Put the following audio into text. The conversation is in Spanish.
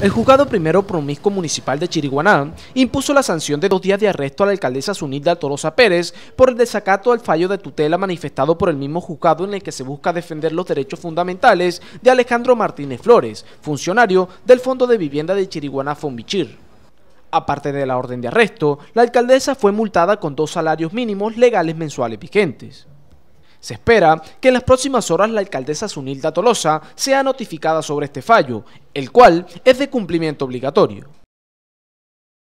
El juzgado primero promiscuo municipal de Chiriguaná impuso la sanción de dos días de arresto a la alcaldesa Zunilda Torosa Pérez por el desacato al fallo de tutela manifestado por el mismo juzgado en el que se busca defender los derechos fundamentales de Alejandro Martínez Flores, funcionario del Fondo de Vivienda de Chiriguaná Fombichir. Aparte de la orden de arresto, la alcaldesa fue multada con dos salarios mínimos legales mensuales vigentes. Se espera que en las próximas horas la alcaldesa Sunilda Tolosa sea notificada sobre este fallo, el cual es de cumplimiento obligatorio.